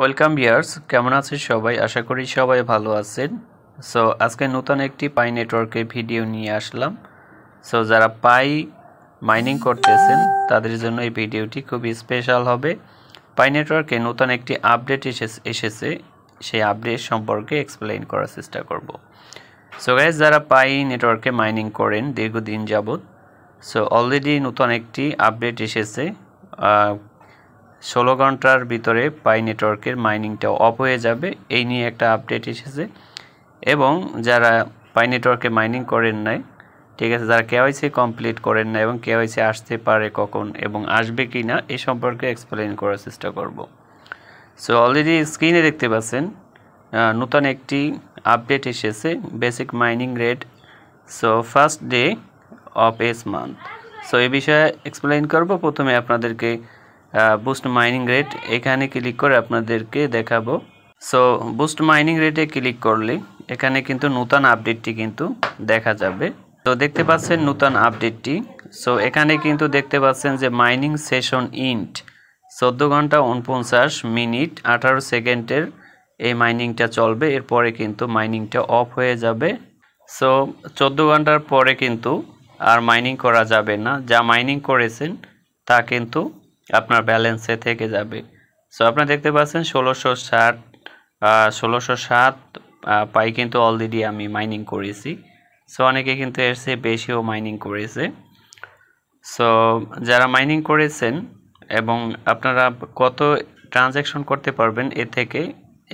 welcome years কেমন আছে সবাই আশা করি সবাই ভালো আছেন সো আজকে নতুন একটি পাই নেটওয়ার্কের ভিডিও নিয়ে আসলাম সো যারা পাই মাইনিং করতেছেন তাদের জন্য এই ভিডিওটি খুবই স্পেশাল হবে পাই নেটওয়ার্কে নতুন একটি আপডেট এসেছে সেই আপডেট সম্পর্কে এক্সপ্লেইন করার চেষ্টা করব সো গাইজ যারা পাই নেটওয়ার্কে মাইনিং করেন দীর্ঘদিন যাবৎ সো অলরেডি নতুন একটি আপডেট এসেছে ষোলো ঘন্টার ভিতরে পাই নেটওয়ার্কের মাইনিংটা অফ হয়ে যাবে এই নিয়ে একটা আপডেট এসেছে এবং যারা পাই নেটওয়ার্কে মাইনিং করেন নাই ঠিক আছে যারা কেওয়াইসি কমপ্লিট করেন না এবং কেওয়াইসি আসতে পারে কখন এবং আসবে কি না এ সম্পর্কে এক্সপ্লেন করার চেষ্টা করব সো অলরেডি স্ক্রিনে দেখতে পাচ্ছেন নতুন একটি আপডেট এসেছে basic mining rate so first day of this month so এ বিষয়ে এক্সপ্লেন করব প্রথমে আপনাদেরকে বুস্ট মাইনিং রেট এখানে ক্লিক করে আপনাদেরকে দেখাবো সো বুস্ট মাইনিং রেটে ক্লিক করলে এখানে কিন্তু নূতন আপডেটটি কিন্তু দেখা যাবে তো দেখতে পাচ্ছেন নূতন আপডেটটি সো এখানে কিন্তু দেখতে পাচ্ছেন যে মাইনিং সেশন ইন্ট চোদ্দ ঘন্টা উনপঞ্চাশ মিনিট আঠারো সেকেন্ডের এই মাইনিংটা চলবে এরপরে কিন্তু মাইনিংটা অফ হয়ে যাবে সো চোদ্দো ঘন্টার পরে কিন্তু আর মাইনিং করা যাবে না যা মাইনিং করেছেন তা কিন্তু আপনার ব্যালেন্সে থেকে যাবে সো আপনারা দেখতে পাচ্ছেন ষোলোশো ষাট ষোলোশো সাত পাই কিন্তু অলরেডি আমি মাইনিং করেছি সো অনেকে কিন্তু এর চেয়ে বেশিও মাইনিং করেছে সো যারা মাইনিং করেছেন এবং আপনারা কত ট্রানজ্যাকশন করতে পারবেন এ থেকে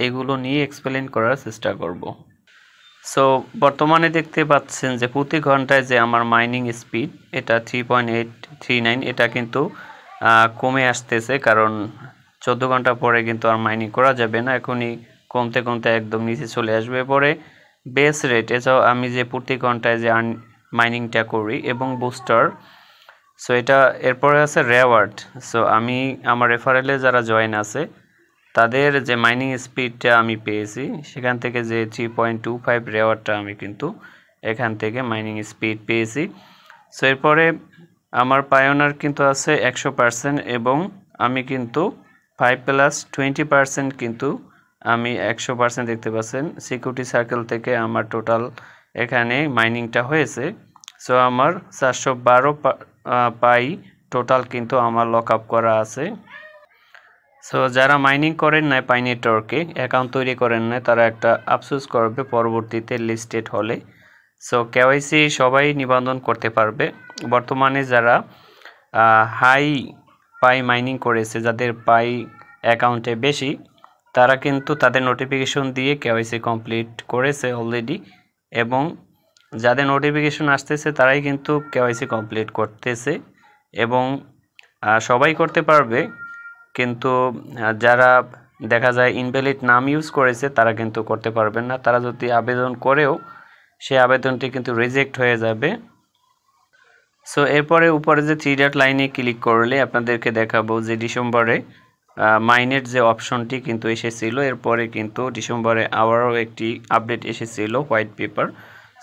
এগুলো নিয়ে এক্সপ্লেন করার চেষ্টা করব সো বর্তমানে দেখতে পাচ্ছেন যে প্রতি ঘন্টায় যে আমার মাইনিং স্পিড এটা three point eight three nine এটা কিন্তু কমে আসতেছে কারণ চোদ্দো ঘন্টা পরে কিন্তু আর মাইনিং করা যাবে না এখনই কমতে কমতে একদম নিচে চলে আসবে পরে বেস রেট এছাড়াও আমি যে প্রতি ঘন্টায় যে আর্ন মাইনিংটা করি এবং বুস্টার সো এটা এরপরে আছে রেওয়ার্ড সো আমি আমার রেফারেলে যারা জয়েন আছে তাদের যে মাইনিং স্পিডটা আমি পেয়েছি সেখান থেকে যে থ্রি পয়েন্ট টু ফাইভ রেওয়ার্ডটা আমি কিন্তু এখান থেকে মাইনিং স্পিড পেয়েছি সো এরপরে আমার পায়োনার কিন্তু আছে একশো পার্সেন্ট এবং আমি কিন্তু ফাইভ প্লাস টোয়েন্টি পার্সেন্ট কিন্তু আমি একশো পার্সেন্ট দেখতে পাচ্ছেন সিকিউরিটি সার্কেল থেকে আমার টোটাল এখানে মাইনিংটা হয়েছে সো আমার চারশো বারো পাই টোটাল কিন্তু আমার লক আপ করা আছে সো যারা মাইনিং করেন না পাই নেটওয়ার্কে অ্যাকাউন্ট তৈরি করেন না তারা একটা আফসোস করবে পরবর্তীতে লিস্টেড হলে সো কেওয়াইসি সবাই নিবন্ধন করতে পারবে বর্তমানে যারা হাই পাই মাইনিং করেছে যাদের পাই অ্যাকাউন্টে বেশি তারা কিন্তু তাদের নোটিফিকেশন দিয়ে কেওয়াইসি কমপ্লিট করেছে অলরেডি এবং যাদের নোটিফিকেশন আসতেছে তারাই কিন্তু কেওয়াইসি কমপ্লিট করতেছে এবং সবাই করতে পারবে কিন্তু যারা দেখা যায় ইনভ্যালিড নাম ইউজ করেছে তারা কিন্তু করতে পারবেন না তারা যদি আবেদন করেও সে আবেদনটি কিন্তু রিজেক্ট হয়ে যাবে সো এরপরে উপরে যে থ্রি ডট লাইনে ক্লিক করলে আপনাদেরকে দেখাবো যে ডিসেম্বরে মাইনের যে অপশনটি কিন্তু এসেছিল এরপরে কিন্তু ডিসেম্বরে আবারও একটি আপডেট এসেছিল white paper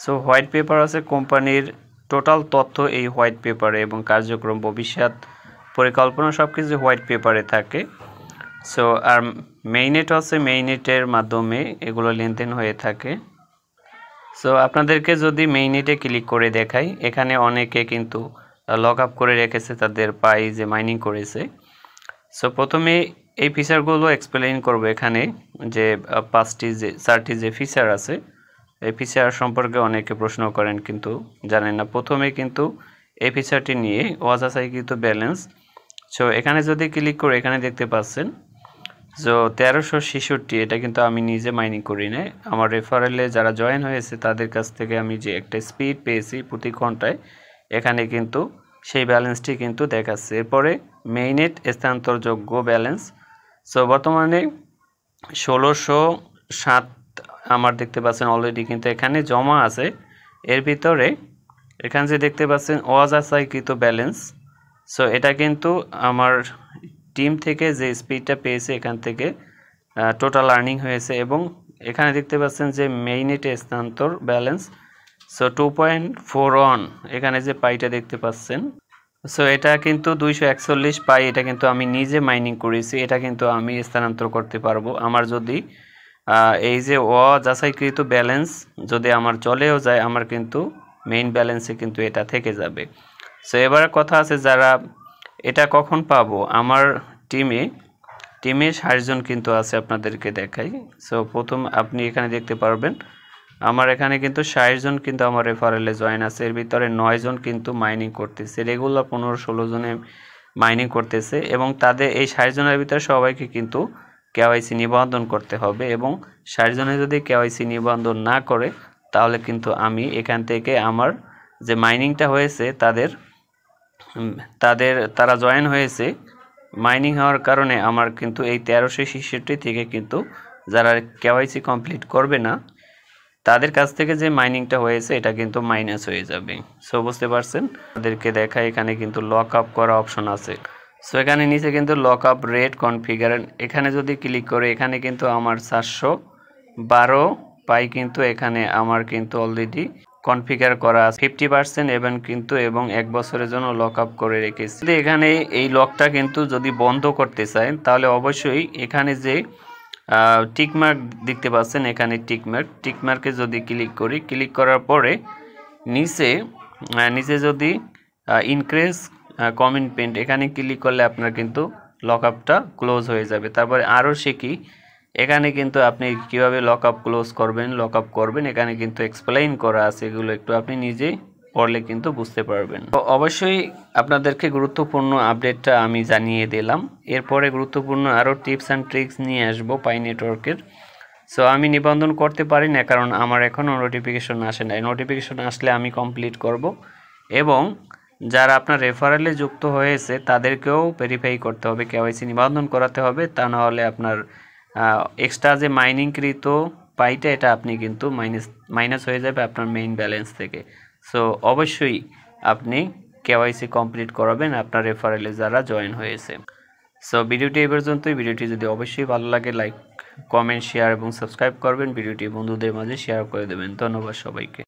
so white paper আছে কোম্পানির টোটাল তথ্য এই হোয়াইট পেপারে এবং কার্যক্রম ভবিষ্যৎ পরিকল্পনা সব কিছু হোয়াইট পেপারে থাকে সো আর মেইনেট আছে মেইনেটের মাধ্যমে এগুলো লেনদেন হয়ে থাকে সো আপনাদেরকে যদি মেইনেটে ক্লিক করে দেখাই এখানে অনেকে কিন্তু লগ আপ করে রেখেছে তাদের পাই যে মাইনিং করেছে সো প্রথমে এই ফিচারগুলো এক্সপ্লেইন করব এখানে যে পাঁচটি যে চারটি যে ফিচার আছে এই ফিচার সম্পর্কে অনেকে প্রশ্ন করেন কিন্তু জানেন না প্রথমে কিন্তু এই ফিচারটি নিয়ে ওয়াজা কিন্তু ব্যালেন্স সো এখানে যদি ক্লিক করে এখানে দেখতে পাচ্ছেন সো তেরোশো ছেষট্টি এটা কিন্তু আমি নিজে মাইনিং করি না আমার রেফারেলে যারা জয়েন হয়েছে তাদের কাছ থেকে আমি যে একটা স্পিড পেয়েছি প্রতি ঘন্টায় এখানে কিন্তু সেই ব্যালেন্সটি কিন্তু দেখাচ্ছে এরপরে মেইনেট স্থানান্তরযোগ্য ব্যালেন্স সো বর্তমানে ষোলোশো সাত আমার দেখতে পাচ্ছেন অলরেডি কিন্তু এখানে জমা আছে এর ভিতরে এখানে যে দেখতে পাচ্ছেন অযাচাইকৃত ব্যালেন্স সো এটা কিন্তু আমার স্টিম থেকে যে স্পিডটা পেয়েছে এখান থেকে টোটাল আর্নিং হয়েছে এবং এখানে দেখতে পাচ্ছেন যে মেইনেটে স্থানান্তর balance so two point four on এখানে যে পাইটা দেখতে পাচ্ছেন সো এটা কিন্তু দুইশো একচল্লিশ পাই এটা কিন্তু আমি নিজে মাইনিং করেছি এটা কিন্তু আমি স্থানান্তর করতে পারবো আমার যদি এই যে অ যাচাইকৃত ব্যালেন্স যদি আমার চলেও যায় আমার কিন্তু মেইন ব্যালেন্সে কিন্তু এটা থেকে যাবে সো এবার কথা আছে যারা এটা কখন পাবো আমার টিমে টিমে ষাটজন কিন্তু আছে আপনাদেরকে দেখাই সো প্রথম আপনি এখানে দেখতে পারবেন আমার এখানে কিন্তু ষাটজন কিন্তু আমার রেফারেলে জয়েন আছে এর ভিতরে নয়জন কিন্তু মাইনিং করতেছে রেগুলার পনেরো ষোলো জনে মাইনিং করতেছে এবং তাদের এই জনের ভিতরে সবাইকে কিন্তু কেওয়াইসি নিবন্ধন করতে হবে এবং জনে যদি কেওয়াইসি নিবন্ধন না করে তাহলে কিন্তু আমি এখান থেকে আমার যে মাইনিংটা হয়েছে তাদের তাদের তারা জয়েন হয়েছে মাইনিং হওয়ার কারণে আমার কিন্তু এই তেরোশো শিশুটি থেকে কিন্তু যারা কেওয়াইসি কমপ্লিট করবে না তাদের কাছ থেকে যে মাইনিংটা হয়েছে এটা কিন্তু মাইনাস হয়ে যাবে সো বুঝতে পারছেন তাদেরকে দেখা এখানে কিন্তু লক আপ করা অপশন আছে সো এখানে নিচে কিন্তু লক আপ রেট কনফিগার এখানে যদি ক্লিক করে এখানে কিন্তু আমার চারশো বারো পাই কিন্তু এখানে আমার কিন্তু অলরেডি কনফিগার করা আছে ফিফটি পার্সেন্ট এবং কিন্তু এবং এক বছরের জন্য লক আপ করে রেখেছি এখানে এই লকটা কিন্তু যদি বন্ধ করতে চাই তাহলে অবশ্যই এখানে যে টিকমার্ক দেখতে পাচ্ছেন এখানে টিকমার্ক টিকমার্কে যদি ক্লিক করি ক্লিক করার পরে নিচে নিচে যদি ইনক্রেজ কমেন্ট পেন্ট এখানে ক্লিক করলে আপনার কিন্তু লক আপটা ক্লোজ হয়ে যাবে তারপরে আরও শিখি এখানে কিন্তু আপনি কিভাবে লক আপ ক্লোজ করবেন লক আপ করবেন এখানে কিন্তু এক্সপ্লেইন করা আছে এগুলো একটু আপনি নিজেই পড়লে কিন্তু বুঝতে পারবেন তো অবশ্যই আপনাদেরকে গুরুত্বপূর্ণ আপডেটটা আমি জানিয়ে দিলাম এরপরে গুরুত্বপূর্ণ আরও টিপস অ্যান্ড ট্রিক্স নিয়ে আসবো পাই নেটওয়ার্কের সো আমি নিবন্ধন করতে পারি না কারণ আমার এখনও নোটিফিকেশন আসে নাই নোটিফিকেশন আসলে আমি কমপ্লিট করব এবং যারা আপনার রেফারেলে যুক্ত হয়েছে তাদেরকেও ভেরিফাই করতে হবে কেওয়াইসি নিবন্ধন করাতে হবে তা নাহলে আপনার এক্সট্রা যে মাইনিংকৃত পাইটা এটা আপনি কিন্তু মাইনাস মাইনাস হয়ে যাবে আপনার মেইন ব্যালেন্স থেকে সো অবশ্যই আপনি কেওয়াইসি কমপ্লিট করাবেন আপনার রেফারেলে যারা জয়েন হয়েছে সো ভিডিওটি এ পর্যন্তই ভিডিওটি যদি অবশ্যই ভালো লাগে লাইক কমেন্ট শেয়ার এবং সাবস্ক্রাইব করবেন ভিডিওটি বন্ধুদের মাঝে শেয়ার করে দেবেন ধন্যবাদ সবাইকে